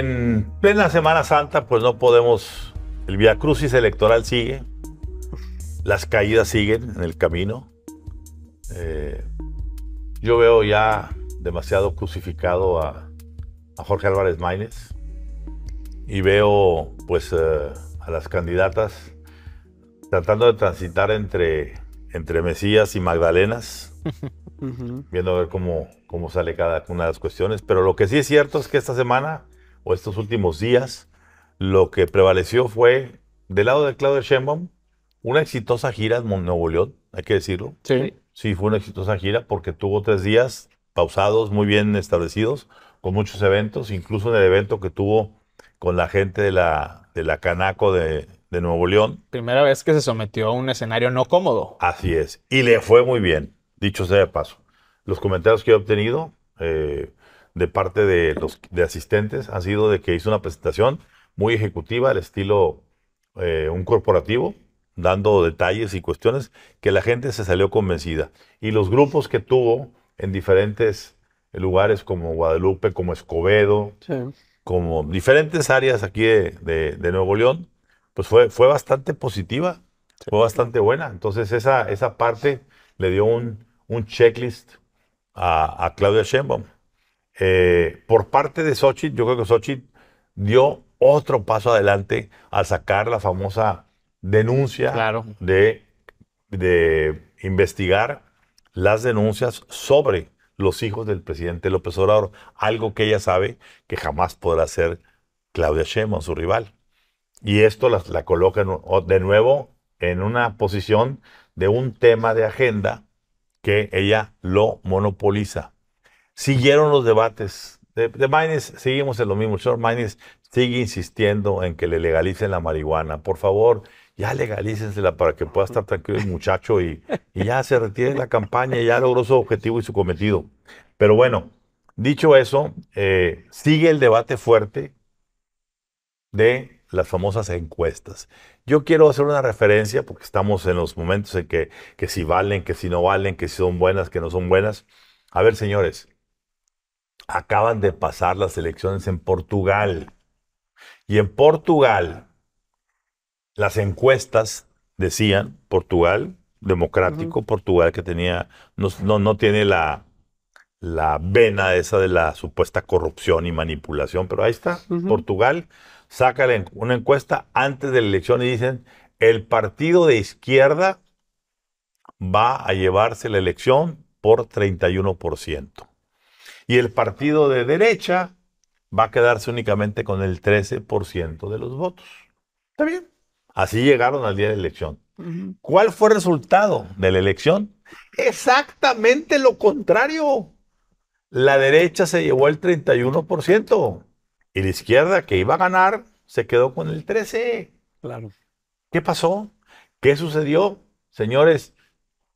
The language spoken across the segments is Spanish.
En plena Semana Santa, pues no podemos. El Via Crucis electoral sigue. Las caídas siguen en el camino. Eh, yo veo ya demasiado crucificado a, Jorge Álvarez Maínez. Y veo, pues, eh, a las candidatas tratando de transitar entre, entre Mesías y Magdalenas. viendo a ver cómo, cómo sale cada una de las cuestiones. Pero lo que sí es cierto es que esta semana o estos últimos días, lo que prevaleció fue, del lado de Claudio Sheinbaum, una exitosa gira en Nuevo León, hay que decirlo. Sí. Sí, fue una exitosa gira porque tuvo tres días pausados, muy bien establecidos, con muchos eventos, incluso en el evento que tuvo con la gente de la, de la Canaco de, Nuevo León. Primera vez que se sometió a un escenario no cómodo. Así es, y le fue muy bien, dicho sea de paso. Los comentarios que he obtenido, eh, de parte de los asistentes ha sido de que hizo una presentación muy ejecutiva, al estilo eh, un corporativo, dando detalles y cuestiones que la gente se salió convencida. Y los grupos que tuvo en diferentes lugares como Guadalupe, como Escobedo, como diferentes áreas aquí de, Nuevo León, pues fue, fue bastante positiva, fue bastante buena. Entonces esa, esa parte le dio un, un checklist a, a Claudia Sheinbaum. Eh, por parte de Sochi, yo creo que Sochi dio otro paso adelante al sacar la famosa denuncia de, investigar las denuncias sobre los hijos del presidente López Obrador, algo que ella sabe que jamás podrá hacer Claudia Sheinbaum, su rival. Y esto la, coloca de nuevo en una posición de un tema de agenda que ella lo monopoliza siguieron los debates. De, de seguimos en lo mismo. El señor Maynes sigue insistiendo en que le legalicen la marihuana. Por favor, ya legalícensela para que pueda estar tranquilo el muchacho y, ya se retire la campaña, y ya logró su objetivo y su cometido. Pero bueno, dicho eso, eh, sigue el debate fuerte de las famosas encuestas. Yo quiero hacer una referencia porque estamos en los momentos en que, que si valen, que si no valen, que si son buenas, que no son buenas. A ver, señores, acaban de pasar las elecciones en Portugal. Y en Portugal, las encuestas decían, Portugal, democrático, Portugal que tenía, no, no, tiene la, la, vena esa de la supuesta corrupción y manipulación, pero ahí está, Portugal saca una encuesta antes de la elección y dicen, el partido de izquierda va a llevarse la elección por 31%. Y el partido de derecha va a quedarse únicamente con el 13% de los votos. Está bien. Así llegaron al día de la elección. ¿Cuál fue el resultado de la elección? Exactamente lo contrario. La derecha se llevó el 31% y la izquierda que iba a ganar se quedó con el 13%. Claro. ¿Qué pasó? ¿Qué sucedió? Señores,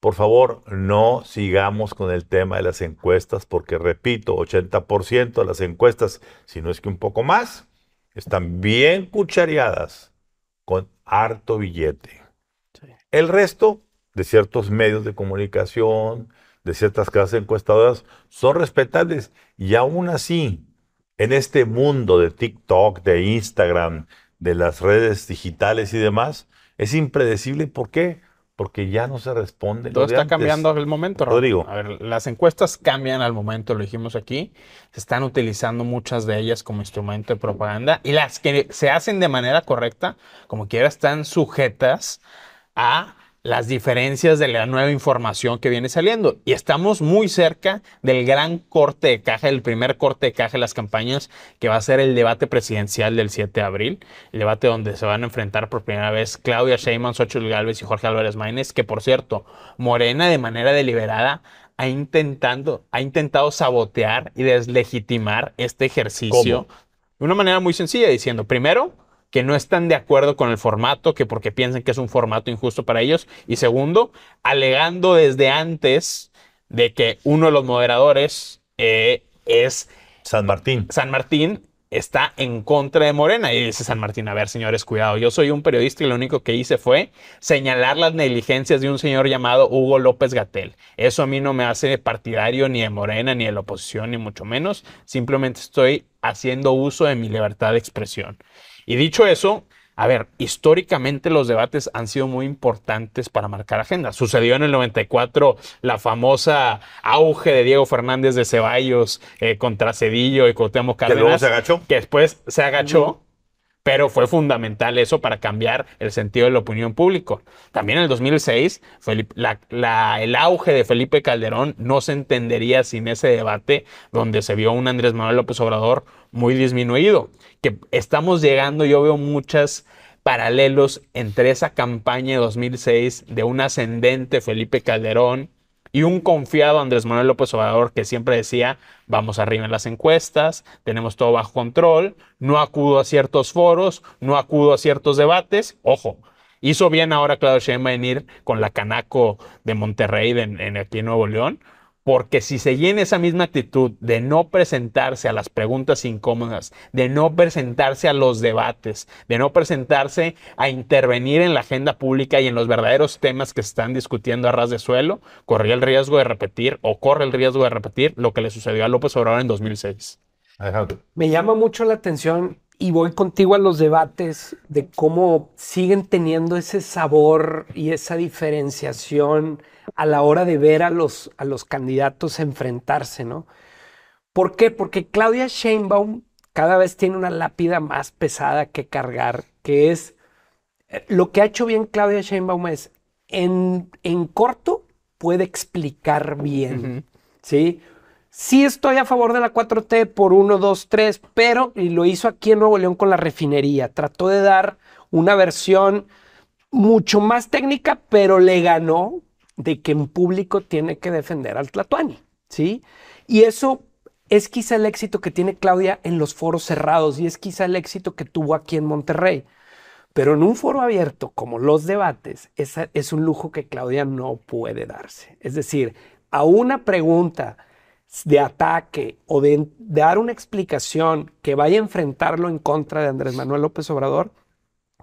por favor, no sigamos con el tema de las encuestas, porque repito, 80% de las encuestas, si no es que un poco más, están bien cuchareadas con harto billete. El resto de ciertos medios de comunicación, de ciertas clases encuestadoras, son respetables y aún así, en este mundo de TikTok, de Instagram, de las redes digitales y demás, es impredecible. ¿Por qué? porque ya no se responde. Todo está cambiando al momento, Rodrigo. A ver, las encuestas cambian al momento, lo dijimos aquí. Se están utilizando muchas de ellas como instrumento de propaganda y las que se hacen de manera correcta, como quiera, están sujetas a las diferencias de la nueva información que viene saliendo. Y estamos muy cerca del gran corte de caja, el primer corte de caja de las campañas, que va a ser el debate presidencial del 7 de abril, el debate donde se van a enfrentar por primera vez Claudia Sheinbaum, Xochitl Gálvez y Jorge Álvarez Maínez, que por cierto, Morena de manera deliberada ha, intentando, ha intentado sabotear y deslegitimar este ejercicio de una manera muy sencilla, diciendo, primero, que no están de acuerdo con el formato, que porque piensan que es un formato injusto para ellos. Y segundo, alegando desde antes de que uno de los moderadores eh, es... San Martín. San Martín está en contra de Morena. Y dice San Martín, a ver, señores, cuidado, yo soy un periodista y lo único que hice fue señalar las negligencias de un señor llamado Hugo López Gatel. Eso a mí no me hace partidario ni de Morena, ni de la oposición, ni mucho menos. Simplemente estoy haciendo uso de mi libertad de expresión. Y dicho eso, a ver, históricamente los debates han sido muy importantes para marcar agenda. Sucedió en el 94 la famosa auge de Diego Fernández de Ceballos eh, contra Cedillo y Cuauhtémoc Cárdenas. Que Que después se agachó pero fue fundamental eso para cambiar el sentido de la opinión pública. También en el 2006, el auge de Felipe Calderón no se entendería sin ese debate donde se vio un Andrés Manuel López Obrador muy disminuido, que estamos llegando, yo veo muchos paralelos entre esa campaña de 2006 de un ascendente Felipe Calderón y un confiado Andrés Manuel López Obrador que siempre decía, vamos arriba en las encuestas, tenemos todo bajo control, no acudo a ciertos foros, no acudo a ciertos debates, ojo. Hizo bien ahora Claudio Sheinbaum venir con la Canaco de Monterrey en, aquí en Nuevo León, porque si se llena esa misma actitud de no presentarse a las preguntas incómodas, de no presentarse a los debates, de no presentarse a intervenir en la agenda pública y en los verdaderos temas que están discutiendo a ras de suelo, corría el riesgo de repetir o corre el riesgo de repetir lo que le sucedió a López Obrador en 2006. Me llama mucho la atención y voy contigo a los debates de cómo siguen teniendo ese sabor y esa diferenciación a la hora de ver a los, a los candidatos enfrentarse, ¿no? ¿Por qué? Porque Claudia Sheinbaum cada vez tiene una lápida más pesada que cargar, que es eh, lo que ha hecho bien Claudia Sheinbaum es en, en corto puede explicar bien, ¿sí? Sí estoy a favor de la 4T por 1, 2, 3, pero y lo hizo aquí en Nuevo León con la refinería. Trató de dar una versión mucho más técnica, pero le ganó de que en público tiene que defender al Tlatuani, ¿sí? Y eso es quizá el éxito que tiene Claudia en los foros cerrados y es quizá el éxito que tuvo aquí en Monterrey. Pero en un foro abierto como los debates, es, es un lujo que Claudia no puede darse. Es decir, a una pregunta de ataque o de dar una explicación que vaya a enfrentarlo en contra de Andrés Manuel López Obrador,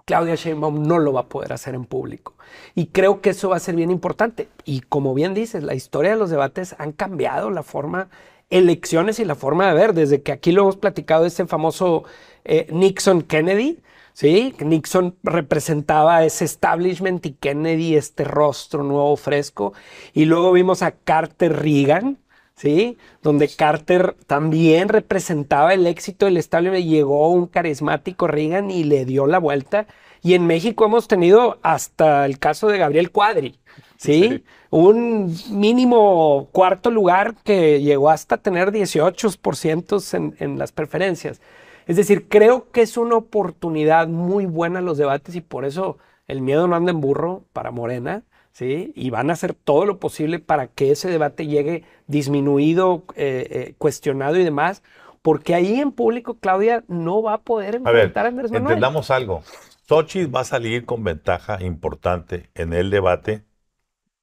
Claudia Sheinbaum no lo va a poder hacer en público. Y creo que eso va a ser bien importante. Y como bien dices, la historia de los debates han cambiado la forma, elecciones y la forma de ver. Desde que aquí lo hemos platicado, este famoso eh, Nixon-Kennedy, ¿sí? Nixon representaba ese establishment y Kennedy este rostro nuevo, fresco. Y luego vimos a Carter Reagan, ¿sí? Donde Carter también representaba el éxito del y Llegó un carismático Reagan y le dio la vuelta. Y en México hemos tenido hasta el caso de Gabriel Cuadri, ¿sí? Un mínimo cuarto lugar que llegó hasta tener 18% en, en las preferencias. Es decir, creo que es una oportunidad muy buena los debates y por eso el miedo no anda en burro para Morena. ¿sí? Y van a hacer todo lo posible para que ese debate llegue disminuido, eh, eh, cuestionado y demás, porque ahí en público Claudia no va a poder enfrentar a, Andrés Entendamos algo. Sochi va a salir con ventaja importante en el debate,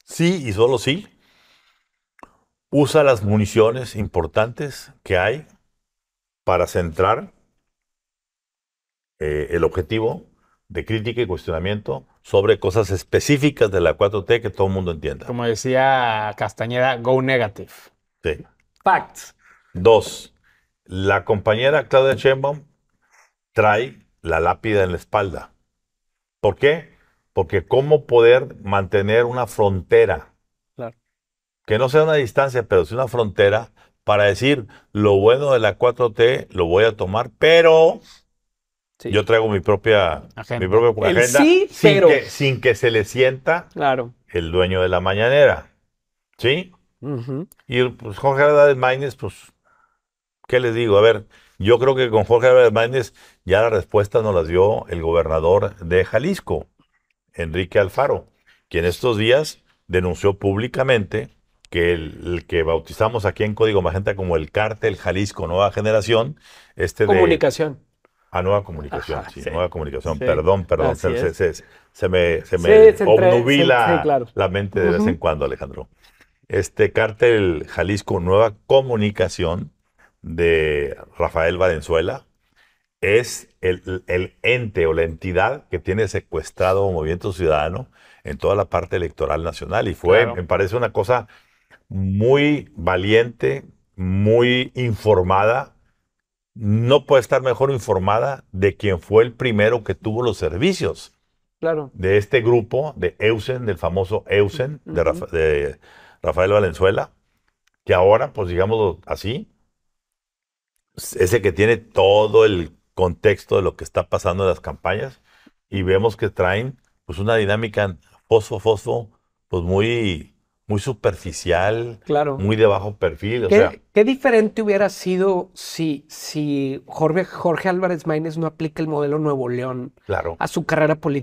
sí y solo sí. Usa las municiones importantes que hay para centrar eh, el objetivo de crítica y cuestionamiento sobre cosas específicas de la 4T que todo el mundo entienda. Como decía Castañeda, go negative. Sí. Facts. Dos, la compañera Claudia Sheinbaum trae la lápida en la espalda. ¿Por qué? Porque cómo poder mantener una frontera, claro. que no sea una distancia, pero sí una frontera, para decir, lo bueno de la 4T lo voy a tomar, pero yo traigo mi propia agenda, sí, sin, que, sin, que, se le sienta claro. el dueño de la mañanera. ¿Sí? Y pues, Jorge Álvarez Maínez, pues, ¿qué les digo? A ver, yo creo que con Jorge Álvarez Maínez ya la respuesta nos la dio el gobernador de Jalisco, Enrique Alfaro, quien estos días denunció públicamente que el, que bautizamos aquí en Código Magenta como el cártel Jalisco Nueva Generación, este de... Comunicación a nueva comunicación, sí, nueva comunicación. perdón, perdón. Se, me, obnubila la mente de vez en cuando, Alejandro. Este cártel Jalisco Nueva Comunicación de Rafael Valenzuela es el, ente o la entidad que tiene secuestrado Movimiento Ciudadano en toda la parte electoral nacional. Y fue, me parece una cosa muy valiente, muy informada, no puede estar mejor informada de quién fue el primero que tuvo los servicios. Claro. De este grupo, de Eusen, del famoso Eusen, de, de, Rafael Valenzuela, que ahora, pues digamos así, ese que tiene todo el contexto de lo que está pasando en las campañas y vemos que traen pues una dinámica fosfo-fosfo, pues muy muy superficial, claro. muy de bajo perfil. ¿Qué, diferente hubiera sido si, si Jorge, Álvarez Maínez no aplica el modelo Nuevo León a su carrera política?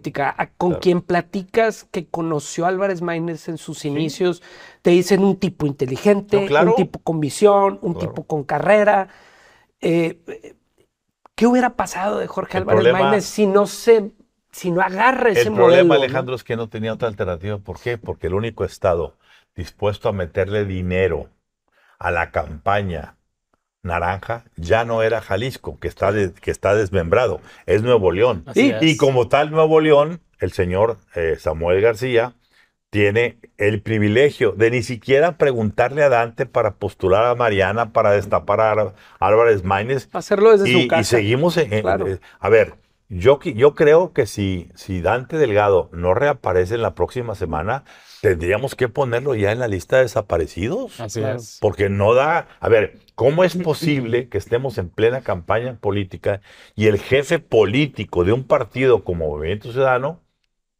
con quien platicas que conoció Álvarez Maínez en sus inicios, te dicen un tipo inteligente, un tipo con visión, un tipo con carrera. Eh, ¿Qué hubiera pasado de Jorge Álvarez si no se... Si no agarra ese modelo. El problema, Alejandro, es que no tenía otra alternativa. ¿Por qué? Porque el único estado dispuesto a meterle dinero a la campaña naranja ya no era Jalisco, que está, que está desmembrado, es Nuevo León. Y, como tal Nuevo León, el señor eh, Samuel García tiene el privilegio de ni siquiera preguntarle a Dante para postular a Mariana, para destapar a Álvarez Maínez. Hacerlo desde y, su casa. Y seguimos en... Eh, a ver, yo, yo creo que si, si Dante Delgado no reaparece en la próxima semana, tendríamos que ponerlo ya en la lista de desaparecidos. Así es. Porque no da. A ver, ¿cómo es posible que estemos en plena campaña política y el jefe político de un partido como Movimiento Ciudadano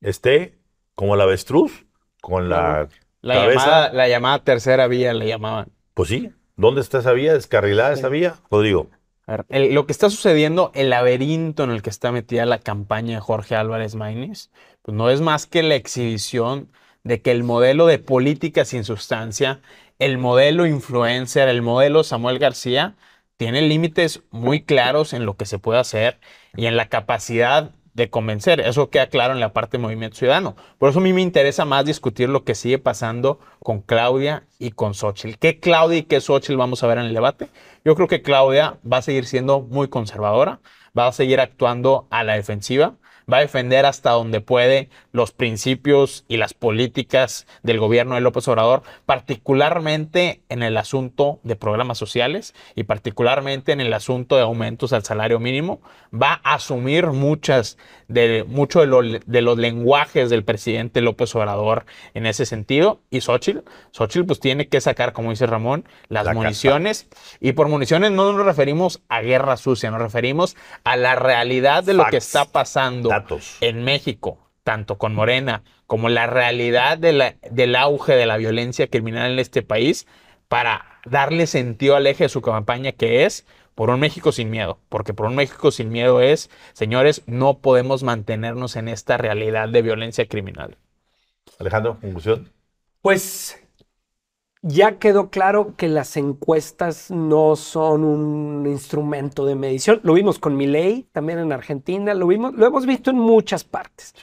esté como la avestruz, con la. La, Llamada, la llamada tercera vía le llamaban. Pues sí. ¿Dónde está esa vía? ¿Descarrilada esa vía? Lo A lo que está sucediendo, el laberinto en el que está metida la campaña de Jorge Álvarez Maínez, pues no es más que la exhibición de que el modelo de política sin sustancia, el modelo influencer, el modelo Samuel García, tiene límites muy claros en lo que se puede hacer y en la capacidad de convencer. Eso queda claro en la parte de Movimiento Ciudadano. Por eso a mí me interesa más discutir lo que sigue pasando con Claudia y con Xochitl. ¿Qué Claudia y qué Xochitl vamos a ver en el debate? Yo creo que Claudia va a seguir siendo muy conservadora, va a seguir actuando a la defensiva va a defender hasta donde puede los principios y las políticas del gobierno de López Obrador, particularmente en el asunto de programas sociales y particularmente en el asunto de aumentos al salario mínimo. Va a asumir muchas de, mucho de, de los lenguajes del presidente López Obrador en ese sentido. Y Xochitl, pues tiene que sacar, como dice Ramón, las municiones. Y por municiones no nos referimos a guerra sucia, nos referimos a la realidad de lo que está pasando en México, tanto con Morena como la realidad del auge de la violencia criminal en este país, para darle sentido al eje de su campaña que es por un México sin miedo, porque por un México sin miedo es, señores, no podemos mantenernos en esta realidad de violencia criminal. Alejandro, conclusión. Pues ya quedó claro que las encuestas no son un instrumento de medición. Lo vimos con Milei, también en Argentina, lo, vimos, lo hemos visto en muchas partes.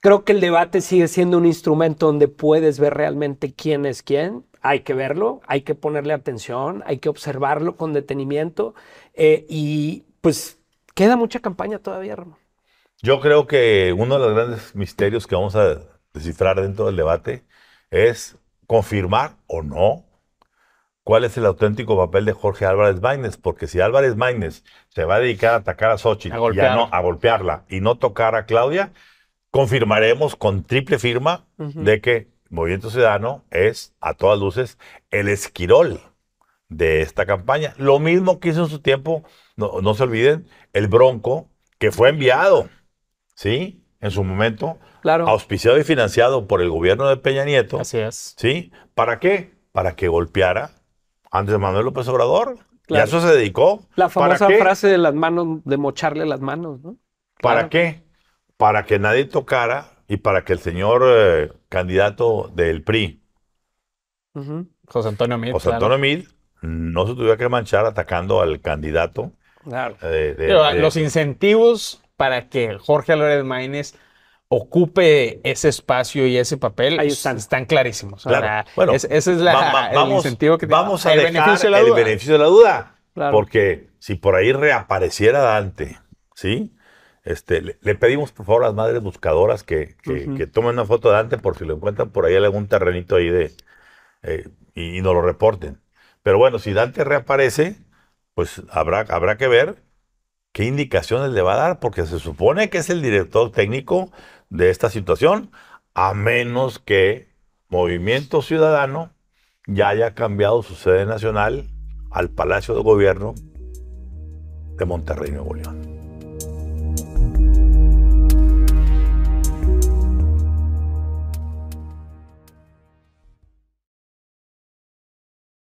Creo que el debate sigue siendo un instrumento donde puedes ver realmente quién es quién. Hay que verlo, hay que ponerle atención, hay que observarlo con detenimiento. Eh, y pues queda mucha campaña todavía, Ramón. Yo creo que uno de los grandes misterios que vamos a descifrar dentro del debate es confirmar o no cuál es el auténtico papel de Jorge Álvarez Maínez, porque si Álvarez Maínez se va a dedicar a atacar a Sochi y a, no, a golpearla y no tocar a Claudia, confirmaremos con triple firma de que Movimiento Ciudadano es, a todas luces, el esquirol de esta campaña. Lo mismo que hizo en su tiempo, no, no se olviden, el Bronco, que fue enviado, ¿sí? en su momento, auspiciado y financiado por el gobierno de Peña Nieto. Así es. ¿Sí? ¿Para qué? Para que golpeara a Andrés Manuel López Obrador. Y a eso se dedicó. La famosa frase de las manos, de mocharle las manos, ¿no? ¿Para qué? Para que nadie tocara y para que el señor eh, candidato del PRI, José Antonio Mid, José Antonio Mid, no se tuviera que manchar atacando al candidato. Claro. Pero, eh, los incentivos para que Jorge Álvarez Maínez ocupe ese espacio y ese papel Ahí están. clarísimos. bueno, ese es la, el incentivo que Vamos a beneficio de la duda. el beneficio de la duda. Porque si por ahí reapareciera Dante, ¿sí? Este, le, pedimos por favor a las madres buscadoras que, que, tomen una foto de Dante por si lo encuentran por ahí en algún terrenito ahí de eh, y, no nos lo reporten. Pero bueno, si Dante reaparece, pues habrá, habrá que ver qué indicaciones le va a dar, porque se supone que es el director técnico de esta situación, a menos que Movimiento Ciudadano ya haya cambiado su sede nacional al Palacio de Gobierno de Monterrey, Nuevo León.